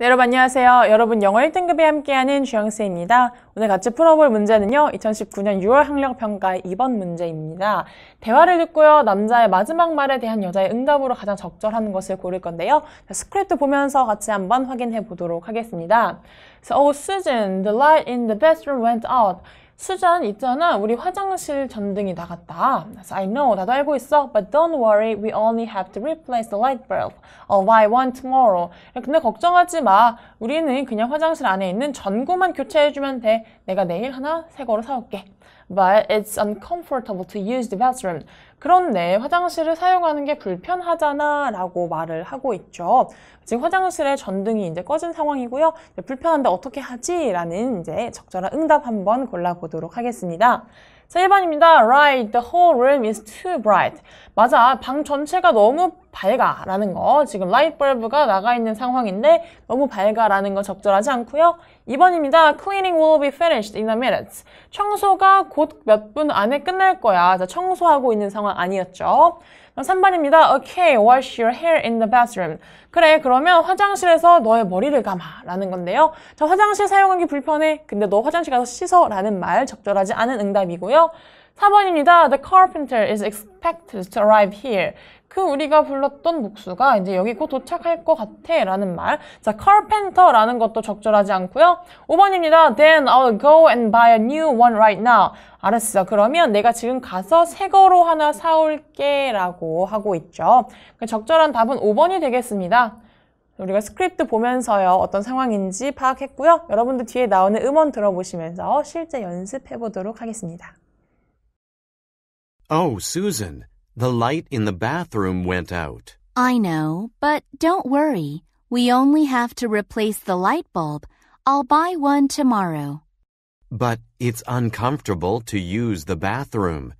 네, 여러분 안녕하세요. 여러분 영어 1등급에 함께하는 주영쌤입니다. 오늘 같이 풀어볼 문제는요. 2019년 6월 학력평가의 2번 문제입니다. 대화를 듣고요. 남자의 마지막 말에 대한 여자의 응답으로 가장 적절한 것을 고를 건데요. 자, 스크립트 보면서 같이 한번 확인해 보도록 하겠습니다. So, oh, Susan, the light in the b a t r o o m went out. 수잔 있잖아 우리 화장실 전등이 나갔다. I know 나도 알고 있어. But don't worry, we only have to replace the light bulb. I'll buy one tomorrow. 근데 걱정하지 마. 우리는 그냥 화장실 안에 있는 전구만 교체해주면 돼. 내가 내일 하나 새 거로 사올게. but it's uncomfortable to use the bathroom. 그런데 화장실을 사용하는 게 불편하잖아 라고 말을 하고 있죠. 지금 화장실에 전등이 이제 꺼진 상황이고요. 불편한데 어떻게 하지? 라는 이제 적절한 응답 한번 골라보도록 하겠습니다. 자, 1번입니다. Right, the whole room is too bright. 맞아, 방 전체가 너무 밝아라는 거 지금 라이트 벌브가 나가 있는 상황인데 너무 밝아라는 거 적절하지 않고요. 2번입니다. Cleaning will be finished in a minute. 청소가 곧 몇 분 안에 끝날 거야. 청소하고 있는 상황 아니었죠. 3번입니다. Okay, wash your hair in the bathroom. 그래, 그러면 화장실에서 너의 머리를 감아. 라는 건데요. 저 화장실 사용하기 불편해. 근데 너 화장실 가서 씻어. 라는 말 적절하지 않은 응답이고요. 4번입니다. The carpenter is expected to arrive here. 그 우리가 불렀던 목수가 이제 여기 곧 도착할 것 같아 라는 말. 자, carpenter라는 것도 적절하지 않고요. 5번입니다. Then I'll go and buy a new one right now. 알았어. 그러면 내가 지금 가서 새 거로 하나 사올게 라고 하고 있죠. 그 적절한 답은 5번이 되겠습니다. 우리가 스크립트 보면서요 어떤 상황인지 파악했고요. 여러분들 뒤에 나오는 음원 들어보시면서 실제 연습해 보도록 하겠습니다. Oh, Susan. The light in the bathroom went out. I know, but don't worry. We only have to replace the light bulb. I'll buy one tomorrow. But it's uncomfortable to use the bathroom.